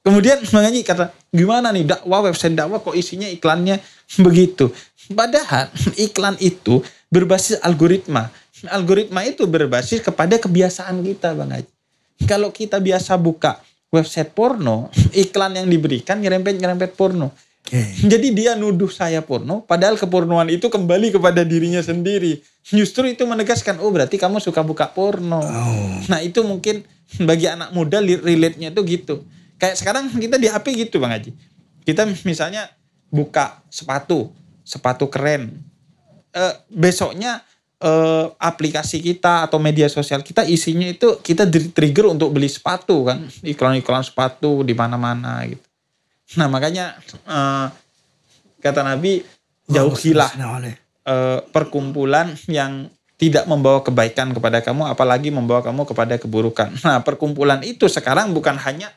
Kemudian mengaji kata gimana nih dakwah website dakwah kok isinya iklannya begitu. Padahal iklan itu berbasis algoritma. Algoritma itu berbasis kepada kebiasaan kita Bang Haji. Kalau kita biasa buka website porno, iklan yang diberikan nyerempet-nyerempet porno. Okay. Jadi dia nuduh saya porno, padahal kepornoan itu kembali kepada dirinya sendiri. Justru itu menegaskan, oh berarti kamu suka buka porno. Oh. Nah itu mungkin bagi anak muda relate-nya tuh gitu. Kayak sekarang kita di HP gitu Bang Haji. Kita misalnya buka sepatu, sepatu keren. E, besoknya e, aplikasi kita atau media sosial kita isinya itu kita di trigger untuk beli sepatu kan. Iklan-iklan sepatu di mana-mana gitu. Nah makanya e, kata Nabi jauhilah nah, e, perkumpulan yang tidak membawa kebaikan kepada kamu, apalagi membawa kamu kepada keburukan. Nah, perkumpulan itu sekarang bukan hanya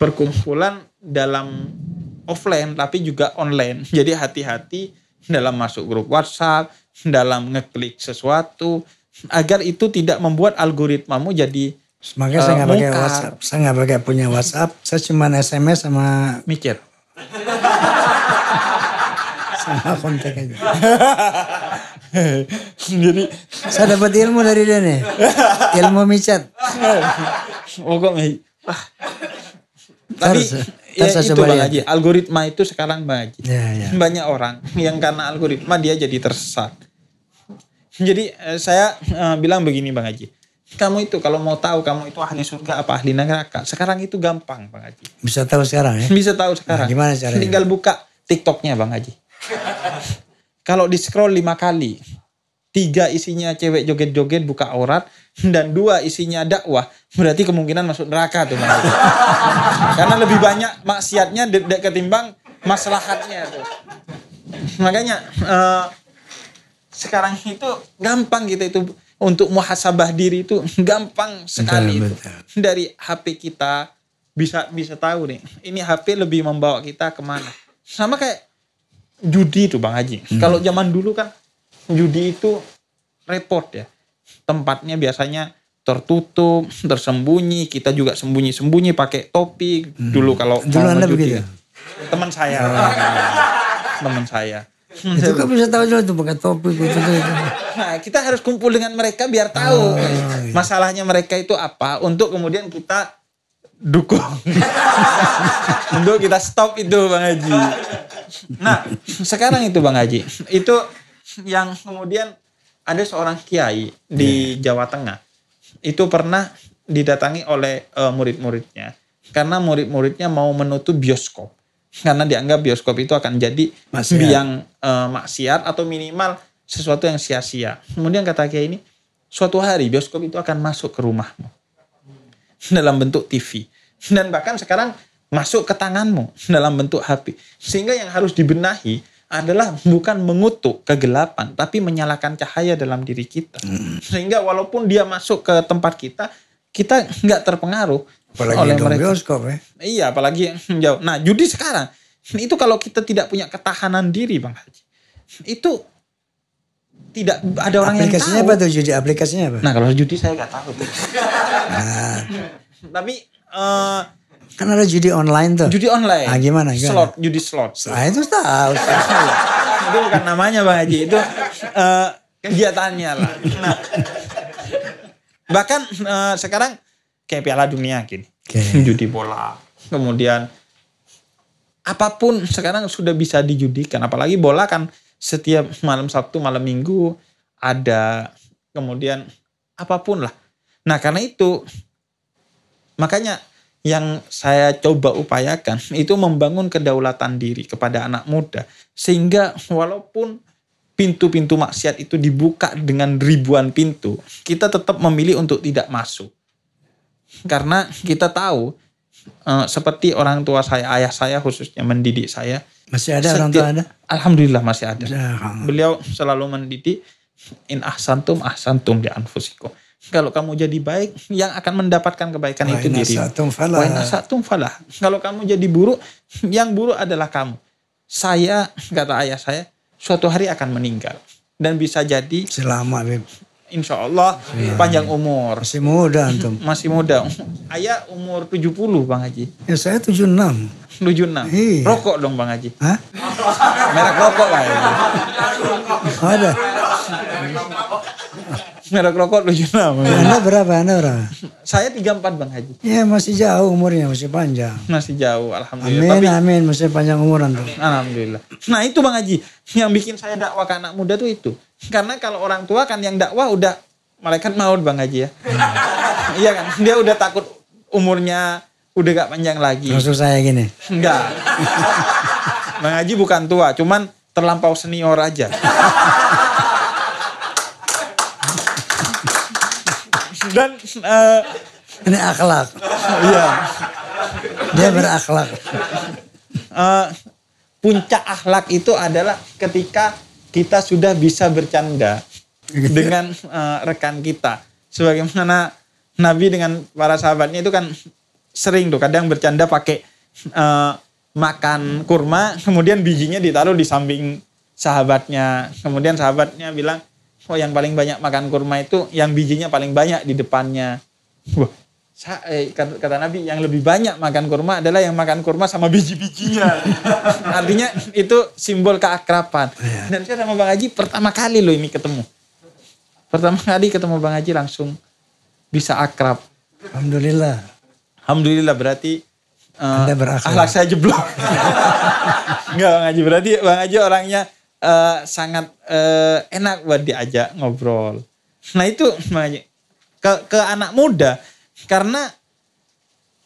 perkumpulan dalam offline tapi juga online. Jadi hati-hati dalam masuk grup WhatsApp, dalam ngeklik sesuatu agar itu tidak membuat algoritmamu jadi Makanya uh, saya eh, nggak pakai WhatsApp, saya nggak pakai punya WhatsApp, saya cuma SMS sama mikir. sama kontak aja. Jadi saya dapat ilmu dari dia nih. Ilmu micat. oh kok tapi ya itu Bang ya. Haji, algoritma itu sekarang Bang Haji. Ya, ya. Banyak orang yang karena algoritma dia jadi tersesat. Jadi eh, saya eh, bilang begini Bang Haji. Kamu itu kalau mau tahu kamu itu ahli surga apa ahli neraka, sekarang itu gampang Bang Haji. Bisa tahu sekarang ya? Bisa tahu nah, sekarang. Nah, gimana caranya? Tinggal buka TikToknya Bang Haji. kalau di scroll lima kali, tiga isinya cewek joget-joget buka aurat dan dua isinya dakwah berarti kemungkinan masuk neraka tuh mas karena lebih banyak maksiatnya ketimbang maslahatnya tuh makanya uh, sekarang itu gampang gitu itu untuk muhasabah diri itu gampang sekali betul, itu. dari HP kita bisa bisa tahu nih ini HP lebih membawa kita kemana sama kayak judi tuh bang Haji hmm. kalau zaman dulu kan judi itu repot ya. Tempatnya biasanya tertutup, tersembunyi. Kita juga sembunyi-sembunyi pakai topi hmm. dulu kalau dulu mau judi. Begitu? Teman saya. Oh. Teman, saya. Itu kan bisa tahu juga tuh pakai topi gitu. Nah, kita harus kumpul dengan mereka biar tahu oh, iya. masalahnya mereka itu apa untuk kemudian kita dukung. untuk kita stop itu Bang Haji. Nah, sekarang itu Bang Haji, itu yang kemudian ada seorang kiai di yeah. Jawa Tengah itu pernah didatangi oleh uh, murid-muridnya karena murid-muridnya mau menutup bioskop karena dianggap bioskop itu akan jadi maksiat. biang uh, maksiat atau minimal sesuatu yang sia-sia. Kemudian kata kiai ini, suatu hari bioskop itu akan masuk ke rumahmu dalam bentuk TV dan bahkan sekarang masuk ke tanganmu dalam bentuk HP. Sehingga yang harus dibenahi adalah bukan mengutuk kegelapan, tapi menyalakan cahaya dalam diri kita. Hmm. Sehingga walaupun dia masuk ke tempat kita, kita nggak terpengaruh apalagi oleh mereka. Bioskop, ya? Iya, apalagi yang jauh. Nah, judi sekarang itu kalau kita tidak punya ketahanan diri, Bang Haji, itu tidak ada orang aplikasinya yang tahu. Aplikasinya apa tuh judi? Aplikasinya apa? Nah, kalau judi saya nggak tahu. Nah. Tapi eh, Kan ada judi online tuh. Judi online. Ah gimana? gimana? Slot, judi slot. Ah itu tahu. itu bukan namanya Bang Haji, itu uh, kegiatannya lah. Nah, bahkan uh, sekarang kayak Piala Dunia gini. Okay. Judi bola. Kemudian apapun sekarang sudah bisa dijudikan, apalagi bola kan setiap malam Sabtu, malam Minggu ada kemudian apapun lah. Nah, karena itu makanya yang saya coba upayakan itu membangun kedaulatan diri kepada anak muda sehingga walaupun pintu-pintu maksiat itu dibuka dengan ribuan pintu kita tetap memilih untuk tidak masuk karena kita tahu eh, seperti orang tua saya ayah saya khususnya mendidik saya masih ada orang tua ada alhamdulillah masih ada beliau selalu mendidik in ahsantum ahsantum di anfusikum kalau kamu jadi baik, yang akan mendapatkan kebaikan Wain itu diri. falah. Kalau kamu jadi buruk, yang buruk adalah kamu. Saya, kata ayah saya, suatu hari akan meninggal. Dan bisa jadi... Selama, Insya Allah ya. panjang umur. Masih muda antum. Masih muda. Ayah umur 70 Bang Haji. Ya saya 76. 76. Iya. Rokok dong Bang Haji. Hah? Merek rokok lah Ada merek rokok lucu nama. Anda berapa? Anda berapa? Saya 34 Bang Haji. Iya masih jauh umurnya, masih panjang. Masih jauh, Alhamdulillah. Amin, Tapi, amin, masih panjang umuran. Tuh. Alhamdulillah. Nah itu Bang Haji, yang bikin saya dakwah ke anak muda tuh itu. Karena kalau orang tua kan yang dakwah udah malaikat maut Bang Haji ya. iya kan, dia udah takut umurnya udah gak panjang lagi. Maksud saya gini? Enggak. Bang Haji bukan tua, cuman terlampau senior aja. Dan uh, ini akhlak. Iya. Dia berakhlak. Uh, puncak akhlak itu adalah ketika kita sudah bisa bercanda dengan uh, rekan kita. Sebagaimana Nabi dengan para sahabatnya itu kan sering tuh kadang bercanda pakai uh, makan kurma kemudian bijinya ditaruh di samping sahabatnya. Kemudian sahabatnya bilang, oh yang paling banyak makan kurma itu yang bijinya paling banyak di depannya. Wah, eh, kata Nabi yang lebih banyak makan kurma adalah yang makan kurma sama biji-bijinya. Artinya itu simbol keakraban. Iya. Dan saya sama Bang Haji pertama kali loh ini ketemu. Pertama kali ketemu Bang Haji langsung bisa akrab. Alhamdulillah. Alhamdulillah berarti uh, Anda berakhlak. Ahlak saya jeblok. Enggak Bang Haji berarti Bang Haji orangnya uh, sangat uh, enak buat diajak ngobrol. Nah itu ke ke anak muda karena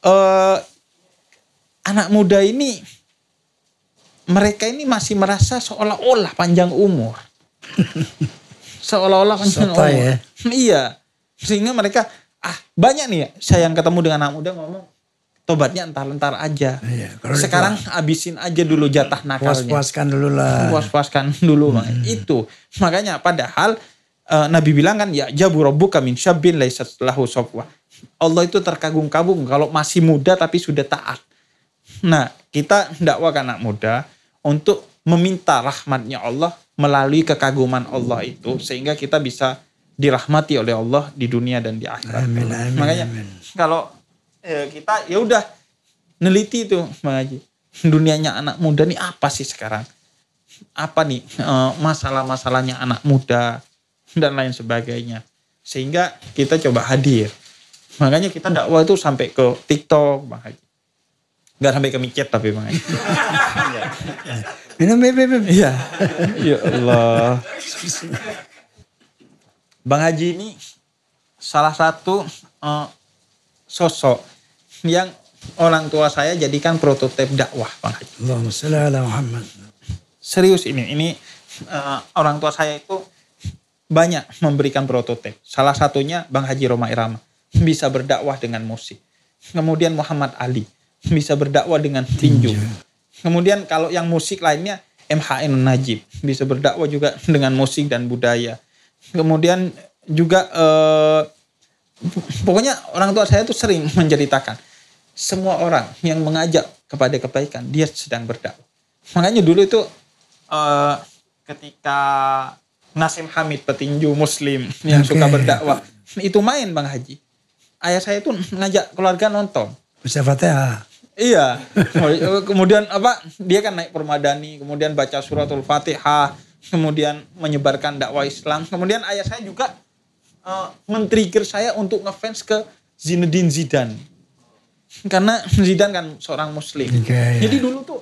uh, anak muda ini mereka ini masih merasa seolah-olah panjang umur. seolah-olah panjang umur. Ya. Iya. Sehingga mereka ah banyak nih ya saya yang ketemu dengan anak muda ngomong tobatnya entar-entar aja. Iya, Sekarang itu, abisin aja dulu jatah nakalnya. Puas-puaskan dulu lah. Puas-puaskan dulu hmm. Itu. Makanya padahal uh, Nabi bilang kan ya jabu kamin min syabbin lahu Allah itu terkagum-kagum kalau masih muda tapi sudah taat. Nah, kita dakwah anak muda untuk meminta rahmatnya Allah melalui kekaguman Allah itu sehingga kita bisa dirahmati oleh Allah di dunia dan di akhirat. Amin, amin, Makanya amin. kalau Eh, kita ya udah neliti itu Bang Haji. Dunianya anak muda nih apa sih sekarang? Apa nih eh, masalah-masalahnya anak muda dan lain sebagainya. Sehingga kita coba hadir. Makanya kita dakwah itu sampai ke TikTok Bang Haji. nggak sampai ke micet tapi Bang Haji. Minum minum minum Iya. ya Allah. Bang Haji ini salah satu uh, sosok yang orang tua saya jadikan prototipe dakwah Bang Haji. Allahumma Muhammad. Serius ini, ini uh, orang tua saya itu banyak memberikan prototipe. Salah satunya Bang Haji Roma Irama bisa berdakwah dengan musik. Kemudian Muhammad Ali bisa berdakwah dengan tinju. Kemudian kalau yang musik lainnya MHN Najib bisa berdakwah juga dengan musik dan budaya. Kemudian juga eh, pokoknya orang tua saya itu sering menceritakan semua orang yang mengajak kepada kebaikan, dia sedang berdakwah. Makanya dulu itu uh, ketika Nasim Hamid petinju muslim yang okay. suka berdakwah itu main Bang Haji. Ayah saya itu ngajak keluarga nonton. Baca Fatihah. Iya. Eh, kemudian apa? Dia kan naik permadani, kemudian baca suratul Fatihah, kemudian menyebarkan dakwah Islam. Kemudian ayah saya juga uh, men-trigger saya untuk ngefans ke Zinedine Zidane karena Zidane kan seorang muslim. Okay, iya. Jadi dulu tuh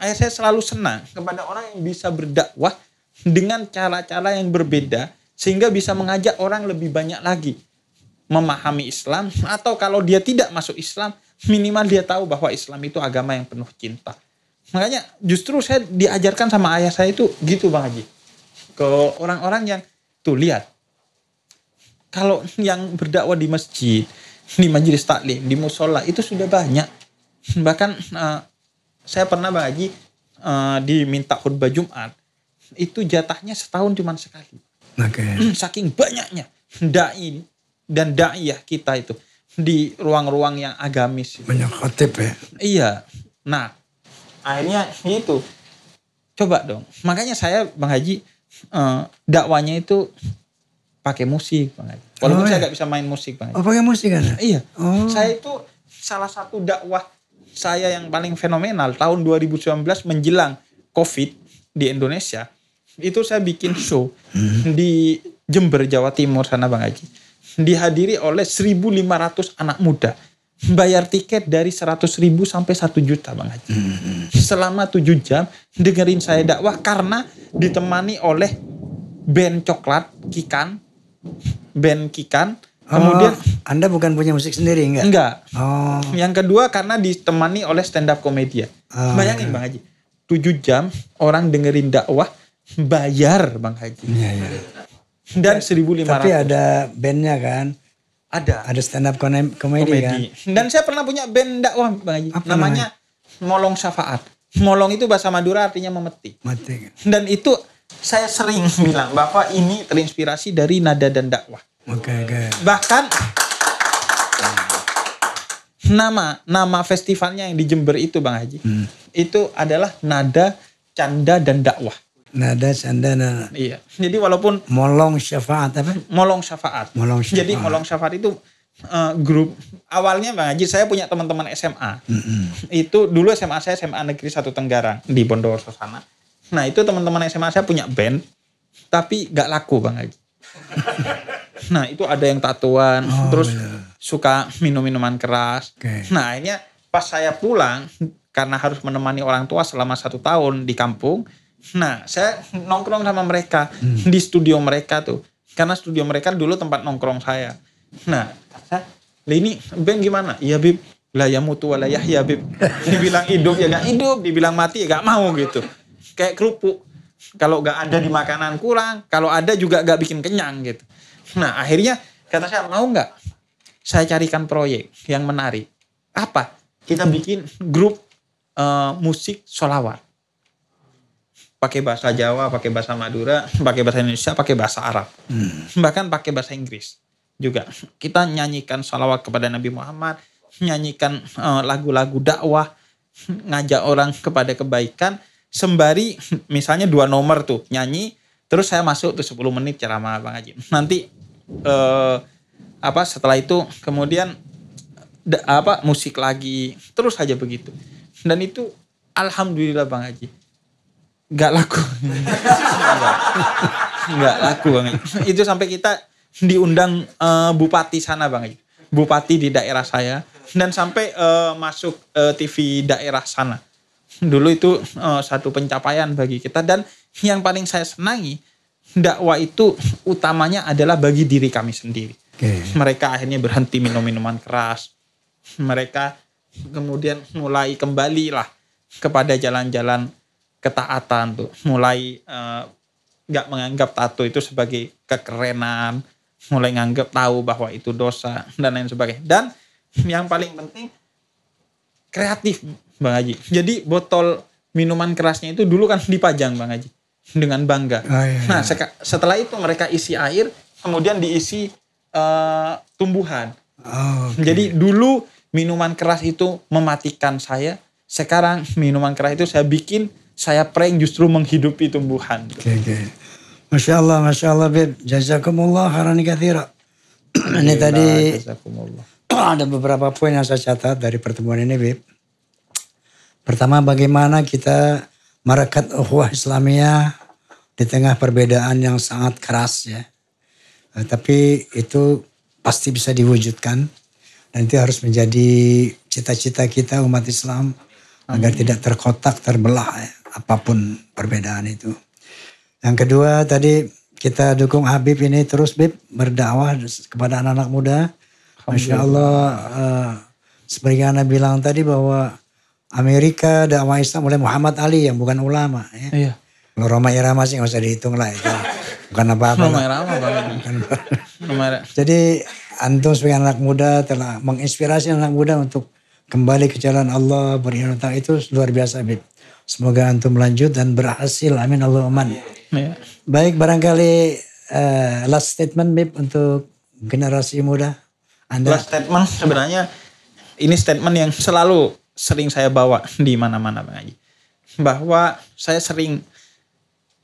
ayah eh, saya selalu senang kepada orang yang bisa berdakwah dengan cara-cara yang berbeda sehingga bisa mengajak orang lebih banyak lagi memahami Islam atau kalau dia tidak masuk Islam minimal dia tahu bahwa Islam itu agama yang penuh cinta. Makanya justru saya diajarkan sama ayah saya itu gitu Bang Haji. Ke orang-orang yang tuh lihat kalau yang berdakwah di masjid di majelis taklim, di musola itu sudah banyak. Bahkan uh, saya pernah Bang Haji uh, eh, diminta khutbah Jumat itu jatahnya setahun cuma sekali. Okay. Hmm, saking banyaknya dai dan daiyah kita itu di ruang-ruang yang agamis. Banyak khotib ya. Iya. Nah, akhirnya itu coba dong. Makanya saya Bang Haji eh, dakwanya itu pakai musik banget. Walaupun oh, saya iya? nggak bisa main musik banget. Oh pakai musik kan? iya. Oh. Saya itu salah satu dakwah saya yang paling fenomenal tahun 2019 menjelang COVID di Indonesia itu saya bikin show hmm. di Jember Jawa Timur sana Bang Haji. Dihadiri oleh 1.500 anak muda. Bayar tiket dari 100 ribu sampai 1 juta Bang Haji. Hmm. Selama 7 jam dengerin saya dakwah karena ditemani oleh band coklat Kikan band Kikan. Oh, Kemudian Anda bukan punya musik sendiri enggak? Enggak. Oh. Yang kedua karena ditemani oleh stand up komedia. Oh, Bayangin okay. Iya. Bang Haji. 7 jam orang dengerin dakwah bayar Bang Haji. Iya, iya. Dan 1500. Tapi ada bandnya kan? Ada. Ada stand up komedi, komedi kan? Dan saya pernah punya band dakwah Bang Haji. Apa namanya? Molong Syafaat. Molong itu bahasa Madura artinya memetik. Memetik. Dan itu saya sering bilang bahwa ini terinspirasi dari nada dan dakwah. Oke, okay, okay. Bahkan nama nama festivalnya yang di Jember itu Bang Haji. Hmm. Itu adalah nada canda dan dakwah. Nada canda dan Iya. Jadi walaupun Molong Syafaat apa? Molong Syafaat. Molong Syafaat. Jadi Molong Syafaat itu uh, grup awalnya Bang Haji saya punya teman-teman SMA. Hmm, -hmm. Itu dulu SMA saya SMA Negeri Satu Tenggarang di Bondowoso sana Nah itu teman-teman SMA saya punya band, tapi gak laku bang Haji. nah itu ada yang tatuan, oh, terus yeah. suka minum minuman keras. Okay. Nah akhirnya pas saya pulang karena harus menemani orang tua selama satu tahun di kampung. Nah saya nongkrong sama mereka hmm. di studio mereka tuh, karena studio mereka dulu tempat nongkrong saya. Nah saya, ini band gimana? Iya Bib, lah ya mutu lah ya Bib. Dibilang hidup ya gak hidup, dibilang mati ya gak mau gitu kayak kerupuk kalau gak ada di makanan kurang kalau ada juga gak bikin kenyang gitu nah akhirnya kata saya mau nggak saya carikan proyek yang menarik apa kita bikin grup uh, musik solawat pakai bahasa Jawa pakai bahasa Madura pakai bahasa Indonesia pakai bahasa Arab hmm. bahkan pakai bahasa Inggris juga kita nyanyikan salawat kepada Nabi Muhammad nyanyikan eh, lagu-lagu uh, lagu -lagu dakwah ngajak orang kepada kebaikan sembari misalnya dua nomor tuh nyanyi terus saya masuk tuh 10 menit ceramah Bang Haji. Nanti eh, apa setelah itu kemudian da, apa musik lagi terus aja begitu. Dan itu alhamdulillah Bang Haji. Gak laku. Gak laku Bang Haji. Itu sampai kita diundang eh, bupati sana Bang Haji. Bupati di daerah saya dan sampai eh, masuk eh, TV daerah sana dulu itu uh, satu pencapaian bagi kita dan yang paling saya senangi dakwah itu utamanya adalah bagi diri kami sendiri. Okay. Mereka akhirnya berhenti minum minuman keras. Mereka kemudian mulai kembali lah kepada jalan-jalan ketaatan tuh, mulai eh, nggak uh, menganggap tato itu sebagai kekerenan, mulai nganggap tahu bahwa itu dosa dan lain sebagainya. Dan yang paling penting kreatif Bang Haji. Jadi botol minuman kerasnya itu dulu kan dipajang Bang Haji dengan bangga. Oh, iya, iya. Nah iya. setelah itu mereka isi air, kemudian diisi uh, tumbuhan. Oh, ah, okay. Jadi dulu minuman keras itu mematikan saya. Sekarang minuman keras itu saya bikin, saya prank justru menghidupi tumbuhan. Okay, okay. Masya Allah, Masya Allah, Beb. Jazakumullah harani kathira. ini iya, tadi ada beberapa poin yang saya catat dari pertemuan ini, Beb. Pertama bagaimana kita merekat ukhuwah Islamiyah di tengah perbedaan yang sangat keras ya. Eh, tapi itu pasti bisa diwujudkan dan itu harus menjadi cita-cita kita umat Islam Amin. agar tidak terkotak terbelah ya, apapun perbedaan itu. Yang kedua tadi kita dukung Habib ini terus Bib berdakwah kepada anak-anak muda. Masya Allah uh, seperti Anda bilang tadi bahwa Amerika dakwah Islam mulai Muhammad Ali yang bukan ulama ya. Iya. Roma Irama sih nggak usah dihitung lah itu. Ya. Bukan apa-apa. Roma Irama bukan. Jadi antum sebagai anak muda telah menginspirasi anak muda untuk kembali ke jalan Allah beriman itu luar biasa Bib. Semoga antum lanjut dan berhasil. Amin Allahumma. Iya. Baik barangkali uh, last statement Bib untuk generasi muda. Anda. Last statement sebenarnya ini statement yang selalu sering saya bawa di mana-mana Bang Haji. Bahwa saya sering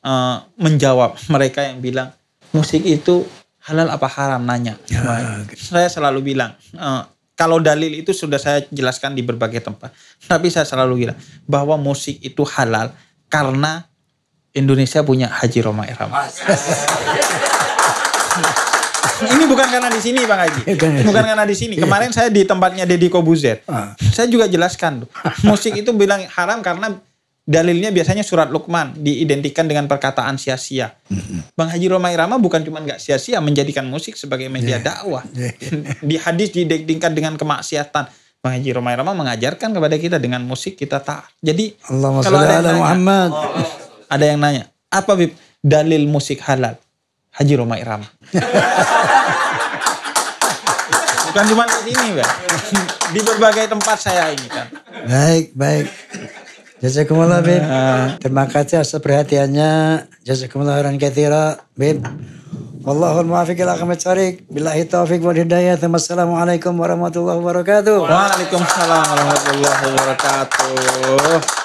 uh, menjawab mereka yang bilang musik itu halal apa haram nanya. Ya, nah, Saya selalu bilang uh, kalau dalil itu sudah saya jelaskan di berbagai tempat. Tapi saya selalu bilang bahwa musik itu halal karena Indonesia punya Haji Roma Irama ini bukan karena di sini Bang Haji. Eh, bukan karena di sini. Iya. Kemarin saya di tempatnya Deddy Kobuzet. Ah. Saya juga jelaskan. Musik itu bilang haram karena dalilnya biasanya surat lukman diidentikan dengan perkataan sia-sia. Bang Haji Romai Rama bukan cuma nggak sia-sia menjadikan musik sebagai media iya. dakwah. Iya. di hadis diidentikan dengan kemaksiatan. Bang Haji Romai Rama mengajarkan kepada kita dengan musik kita tak Jadi Allah kalau ada yang nanya, Muhammad. ada yang nanya, apa Bib dalil musik halal? Haji Roma Irama. Bukan cuma di sini, Pak. Di berbagai tempat saya ini kan. Baik, baik. Jazakumullah, Bib. Ah. Terima kasih atas perhatiannya. Jazakumullah orang kathira, Bib. Wallahul muafiq ila kami thariq. Billahi taufiq wal hidayah. Wassalamualaikum warahmatullahi wabarakatuh. Waalaikumsalam warahmatullahi wabarakatuh.